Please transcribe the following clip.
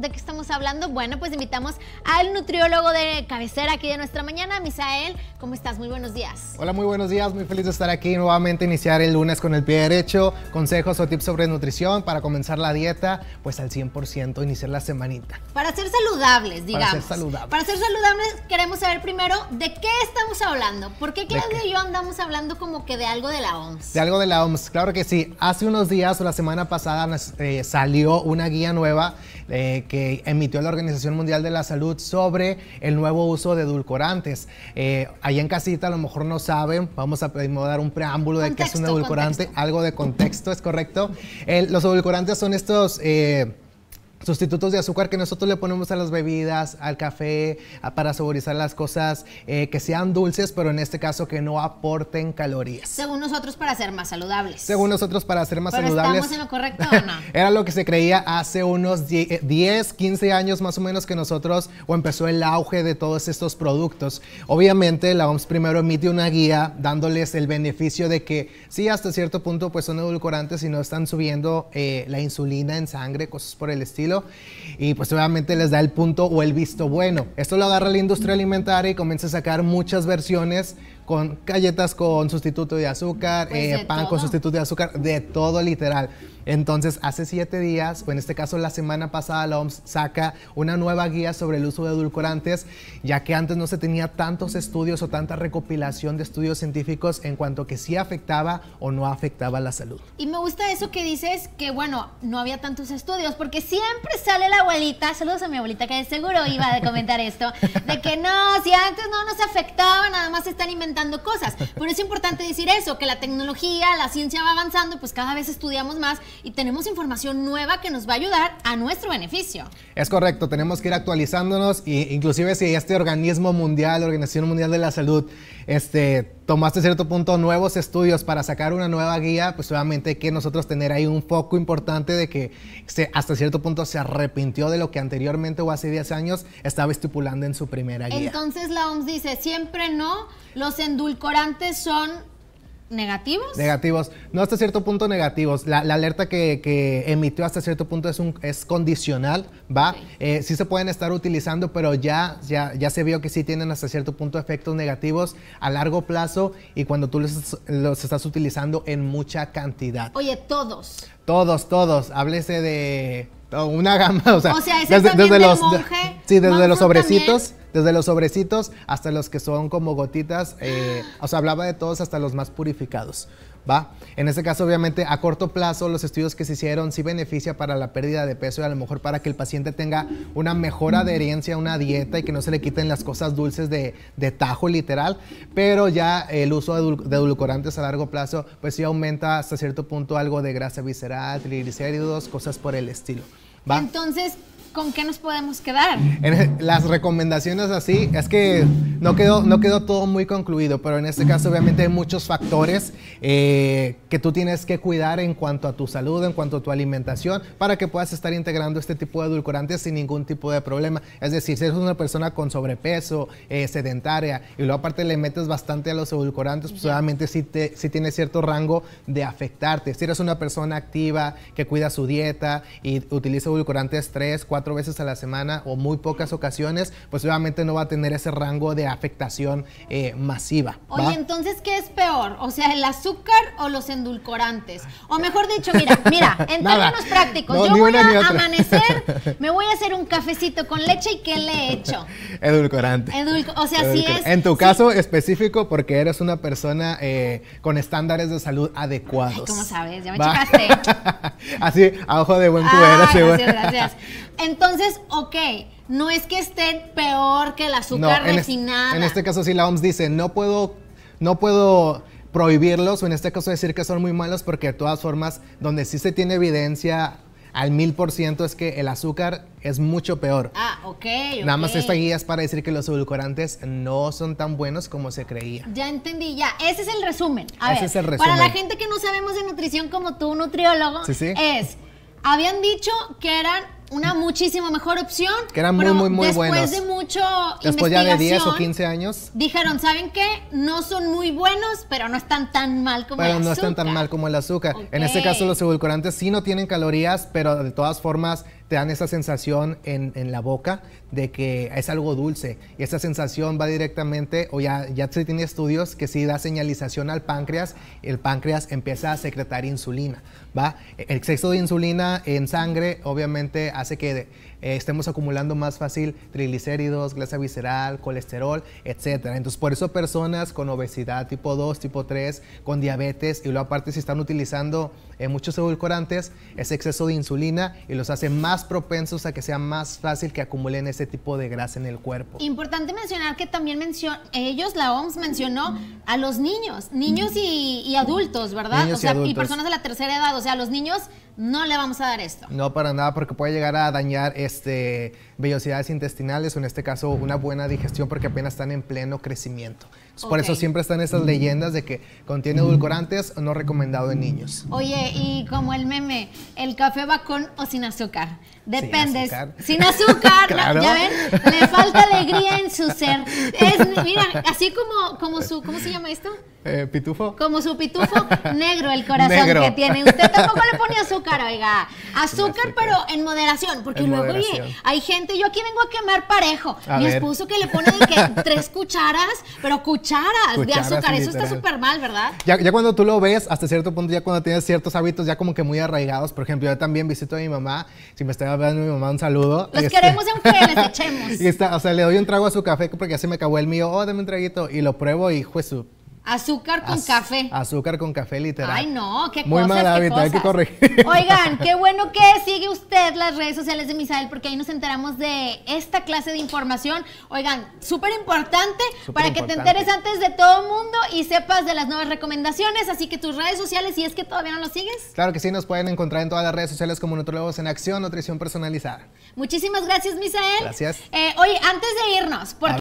de qué estamos hablando? Bueno, pues invitamos al nutriólogo de cabecera aquí de nuestra mañana, Misael. ¿Cómo estás? Muy buenos días. Hola, muy buenos días. Muy feliz de estar aquí nuevamente, iniciar el lunes con el pie derecho, consejos o tips sobre nutrición para comenzar la dieta, pues al 100%, iniciar la semanita. Para ser saludables, digamos. Para ser saludables. Para ser saludables queremos saber primero de qué estamos hablando. ¿Por qué Claudia y yo andamos hablando como que de algo de la OMS? De algo de la OMS, claro que sí. Hace unos días o la semana pasada eh, salió una guía nueva eh, que emitió la Organización Mundial de la Salud sobre el nuevo uso de edulcorantes. Eh, en casita a lo mejor no saben, vamos a dar un preámbulo de qué es un edulcorante, algo de contexto, ¿es correcto? los edulcorantes son estos... Eh, sustitutos de azúcar que nosotros le ponemos a las bebidas, al café, para saborizar las cosas eh, que sean dulces, pero en este caso que no aporten calorías. Según nosotros para ser más saludables. Según nosotros para ser más pero saludables. ¿Estamos en lo correcto o no? era lo que se creía hace unos 10, 15 eh, años más o menos que nosotros, o empezó el auge de todos estos productos. Obviamente la OMS primero emite una guía dándoles el beneficio de que sí, hasta cierto punto pues son edulcorantes y no están subiendo eh, la insulina en sangre, cosas por el estilo y pues obviamente les da el punto o el visto bueno. Esto lo agarra la industria alimentaria y comienza a sacar muchas versiones con galletas con sustituto de azúcar, pues eh, pan con sustituto de azúcar, de todo literal. Entonces, hace siete días, o en este caso la semana pasada, la OMS saca una nueva guía sobre el uso de edulcorantes, ya que antes no se tenía tantos estudios o tanta recopilación de estudios científicos en cuanto que si afectaba o no afectaba la salud. Y me gusta eso que dices, que bueno, no había tantos estudios, porque siempre sale la abuelita, saludos a mi abuelita que seguro iba a comentar esto, de que no, si antes no nos afectaba, nada más se están inventando cosas. Pero es importante decir eso, que la tecnología, la ciencia va avanzando, pues cada vez estudiamos más y tenemos información nueva que nos va a ayudar a nuestro beneficio. Es correcto, tenemos que ir actualizándonos e inclusive si este organismo mundial, Organización Mundial de la Salud, este, hasta cierto punto nuevos estudios para sacar una nueva guía, pues obviamente hay que nosotros tener ahí un foco importante de que hasta cierto punto se arrepintió de lo que anteriormente o hace 10 años estaba estipulando en su primera guía. Entonces la OMS dice, siempre no, los endulcorantes son ¿Negativos? Negativos. No hasta cierto punto negativos. La, alerta que, emitió hasta cierto punto es, un, es condicional, ¿va? Eh, sí se pueden estar utilizando, pero ya, ya, ya se vio que sí tienen hasta cierto punto efectos negativos a largo plazo y cuando tú los, los estás utilizando en mucha cantidad. Oye, todos. Todos, todos. Háblese de oh, una gama, o sea, desde, los, sí, desde los sobrecitos. Desde los sobrecitos hasta los que son como gotitas, eh, o sea, hablaba de todos hasta los más purificados. ¿Va? En este caso, obviamente, a corto plazo, los estudios que se hicieron sí beneficia para la pérdida de peso y a lo mejor para que el paciente tenga una mejor adherencia a una dieta y que no se le quiten las cosas dulces de, de tajo, literal. Pero ya el uso de edulcorantes a largo plazo, pues sí aumenta hasta cierto punto algo de grasa visceral, triglicéridos, cosas por el estilo. ¿Va? Entonces, ¿con qué nos podemos quedar? En las recomendaciones así, es que no quedó, no quedó todo muy concluido, pero en este caso obviamente hay muchos factores eh, que tú tienes que cuidar en cuanto a tu salud, en cuanto a tu alimentación, para que puedas estar integrando este tipo de edulcorantes sin ningún tipo de problema. Es decir, si eres una persona con sobrepeso, eh, sedentaria, y luego aparte le metes bastante a los edulcorantes, pues obviamente sí, te, sí tiene cierto rango de afectarte. Si eres una persona activa, que cuida su dieta y utiliza edulcorantes 3, 4, cuatro veces a la semana o muy pocas ocasiones, pues obviamente no va a tener ese rango de afectación eh, masiva. Oye, entonces, ¿qué es peor? O sea, el azúcar o los endulcorantes. O mejor dicho, mira, mira, en términos prácticos, yo voy a amanecer, me voy a hacer un cafecito con leche y ¿qué le he hecho? Edulcorante. o sea, si es... En tu caso específico, porque eres una persona eh, con estándares de salud adecuados. Ay, ¿Cómo sabes? Ya me ¿va? Así, a ojo de buen cuero. Ah, gracias, gracias. Entonces, ok, no es que estén peor que el azúcar en en este caso sí la OMS dice, no puedo, no puedo prohibirlos o en este caso decir que son muy malos porque de todas formas, donde sí se tiene evidencia al mil por ciento es que el azúcar es mucho peor. Ah, ok. Nada más esta guía es para decir que los edulcorantes no son tan buenos como se creía. Ya entendí, ya. Ese es el resumen. A Ese es Para la gente que no sabemos de nutrición como tú, nutriólogo, es, habían dicho que eran una muchísimo mejor opción. Que eran muy, muy, muy buenos. Después de mucho Después ya de 10 o 15 años. Dijeron, ¿saben qué? No son muy buenos, pero no están tan mal como el azúcar. azúcar. no están tan mal como el azúcar. En este caso, los edulcorantes sí no tienen calorías, pero de todas formas te dan esa sensación en, la boca de que es algo dulce. Y esa sensación va directamente, o ya, ya se tiene estudios que si da señalización al páncreas, el páncreas empieza a secretar insulina. ¿va? El exceso de insulina en sangre obviamente hace que eh, estemos acumulando más fácil triglicéridos, grasa visceral, colesterol, etc. Entonces, por eso personas con obesidad tipo 2, tipo 3, con diabetes y luego aparte si están utilizando eh, muchos edulcorantes, es exceso de insulina y los hace más propensos a que sea más fácil que acumulen ese tipo de grasa en el cuerpo. Importante mencionar que también ellos, la OMS mencionó a los niños, niños y, adultos, ¿verdad? o sea, y personas de la tercera edad, o sea, los niños no le vamos a dar esto. No, para nada, porque puede llegar a dañar este, vellosidades intestinales o en este caso una buena digestión porque apenas están en pleno crecimiento. Por eso siempre están esas leyendas de que contiene edulcorantes no recomendado en niños. Oye, y como el meme, ¿el café va con o sin azúcar? Depende. Sin azúcar, ya ven, le falta alegría en su ser. Es, mira, así como, como su, ¿cómo se llama esto? Eh, ¿Pitufo? Como su pitufo negro el corazón que tiene. Usted tampoco le pone azúcar, oiga. Azúcar, pero en moderación. Porque luego, oye, hay gente, yo aquí vengo a quemar parejo. Mi esposo que le pone tres cucharas, pero cucharas, de azúcar. Eso está súper mal, ¿verdad? Ya, ya, cuando tú lo ves, hasta cierto punto, ya cuando tienes ciertos hábitos ya como que muy arraigados. Por ejemplo, yo también visito a mi mamá. Si me está hablando mi mamá, un saludo. Los este, queremos aunque les echemos. Y está, o sea, le doy un trago a su café porque así me acabó el mío. Oh, dame un traguito. Y lo pruebo y, juez, Azúcar con café. Azúcar con café, literal. Ay, no, qué Muy mal hábito, hay que corregir. Oigan, qué bueno que sigue usted las redes sociales de Misael, porque ahí nos enteramos de esta clase de información. Oigan, súper importante para que te enteres antes de todo el mundo y sepas de las nuevas recomendaciones. Así que tus redes sociales, si es que todavía no lo sigues. Claro que sí, nos pueden encontrar en todas las redes sociales como Nutrólogos en Acción, Nutrición Personalizada. Muchísimas gracias, Misael. Gracias. Eh, oye, antes de irnos, porque.